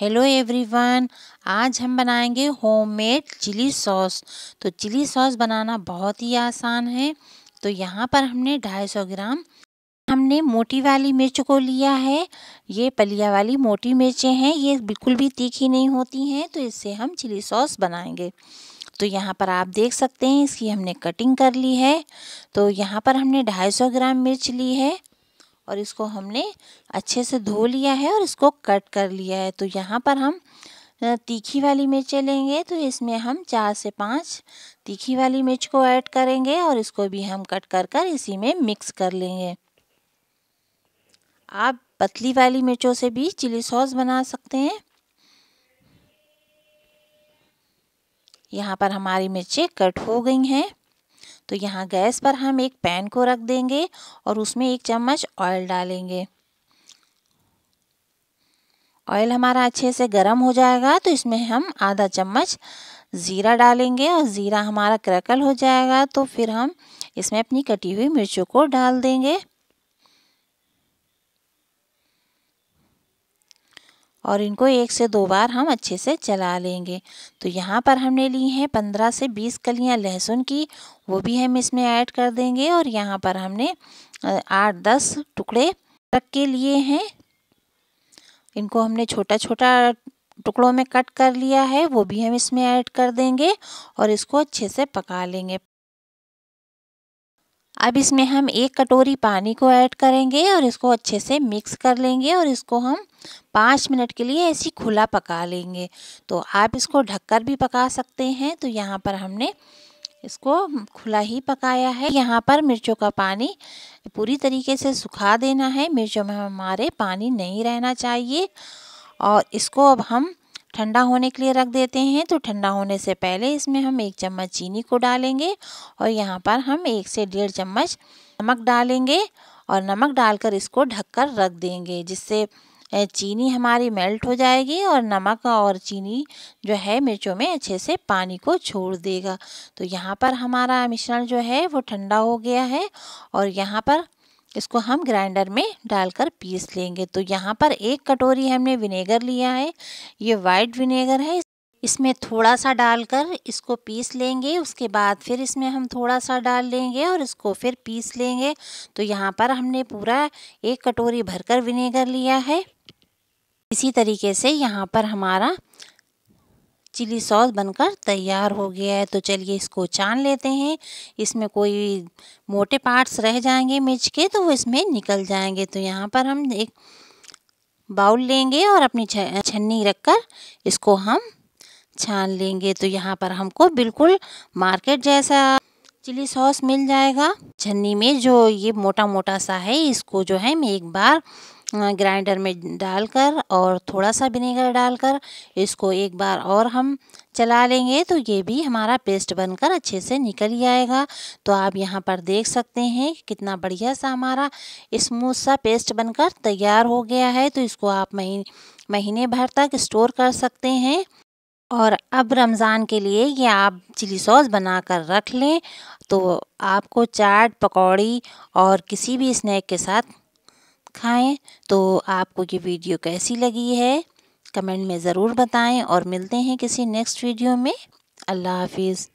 hello everyone आज हम बनाएंगे होममेड चिली सॉस तो चिली सॉस बनाना बहुत ही आसान है तो यहाँ पर हमने 250 ग्राम हमने मोटी वाली मिर्च को लिया है ये पलिया वाली मोटी मिर्चें हैं ये बिल्कुल भी तीखी नहीं होती हैं तो इससे हम चिली सॉस बनाएंगे तो यहाँ पर आप देख सकते हैं इसकी हमने कटिंग कर ली है तो यहाँ पर हमने ढाई ग्राम मिर्च ली है और इसको हमने अच्छे से धो लिया है और इसको कट कर लिया है तो यहाँ पर हम तीखी वाली मिर्चें लेंगे तो इसमें हम चार से पाँच तीखी वाली मिर्च को ऐड करेंगे और इसको भी हम कट कर कर इसी में मिक्स कर लेंगे आप पतली वाली मिर्चों से भी चिली सॉस बना सकते हैं यहाँ पर हमारी मिर्चें कट हो गई हैं तो यहाँ गैस पर हम एक पैन को रख देंगे और उसमें एक चम्मच ऑयल डालेंगे ऑयल हमारा अच्छे से गर्म हो जाएगा तो इसमें हम आधा चम्मच ज़ीरा डालेंगे और ज़ीरा हमारा क्रैकल हो जाएगा तो फिर हम इसमें अपनी कटी हुई मिर्चों को डाल देंगे और इनको एक से दो बार हम अच्छे से चला लेंगे तो यहाँ पर हमने ली हैं पंद्रह से बीस कलियाँ लहसुन की वो भी हम इसमें ऐड कर देंगे और यहाँ पर हमने आठ दस टुकड़े तक के लिए हैं इनको हमने छोटा छोटा टुकड़ों में कट कर लिया है वो भी हम इसमें ऐड कर देंगे और इसको अच्छे से पका लेंगे अब इसमें हम एक कटोरी पानी को ऐड करेंगे और इसको अच्छे से मिक्स कर लेंगे और इसको हम पाँच मिनट के लिए ऐसी खुला पका लेंगे तो आप इसको ढककर भी पका सकते हैं तो यहाँ पर हमने इसको खुला ही पकाया है यहाँ पर मिर्चों का पानी पूरी तरीके से सुखा देना है मिर्चों में हमारे पानी नहीं रहना चाहिए और इसको अब हम ठंडा होने के लिए रख देते हैं तो ठंडा होने से पहले इसमें हम एक चम्मच चीनी को डालेंगे और यहाँ पर हम एक से डेढ़ चम्मच नमक डालेंगे और नमक डालकर इसको ढककर रख देंगे जिससे चीनी हमारी मेल्ट हो जाएगी और नमक और चीनी जो है मिर्चों में अच्छे से पानी को छोड़ देगा तो यहाँ पर हमारा मिश्रण जो है वो ठंडा हो गया है और यहाँ पर इसको हम ग्राइंडर में डालकर पीस लेंगे तो यहाँ पर एक कटोरी हमने विनेगर लिया है ये वाइट विनेगर है इसमें थोड़ा सा डालकर इसको पीस लेंगे उसके बाद फिर इसमें हम थोड़ा सा डाल लेंगे और इसको फिर पीस लेंगे तो यहाँ पर हमने पूरा एक कटोरी भरकर विनेगर लिया है इसी तरीके से यहाँ पर हमारा चिली सॉस बनकर तैयार हो गया है तो चलिए इसको छान लेते हैं इसमें कोई मोटे पार्ट्स रह जाएंगे मिर्च के तो वो इसमें निकल जाएंगे तो यहाँ पर हम एक बाउल लेंगे और अपनी छन्नी रखकर इसको हम छान लेंगे तो यहाँ पर हमको बिल्कुल मार्केट जैसा चिली सॉस मिल जाएगा छन्नी में जो ये मोटा मोटा सा है इसको जो है मैं एक बार ग्राइंडर में डालकर और थोड़ा सा विनेगर डालकर इसको एक बार और हम चला लेंगे तो ये भी हमारा पेस्ट बनकर अच्छे से निकल ही आएगा तो आप यहाँ पर देख सकते हैं कितना बढ़िया सा हमारा स्मूथ सा पेस्ट बनकर तैयार हो गया है तो इसको आप महीने महीने भर तक स्टोर कर सकते हैं और अब रमज़ान के लिए ये आप चिली सॉस बना कर रख लें तो आपको चाट पकौड़ी और किसी भी स्नैक के साथ खाएं तो आपको ये वीडियो कैसी लगी है कमेंट में ज़रूर बताएं और मिलते हैं किसी नेक्स्ट वीडियो में अल्लाह हाफिज़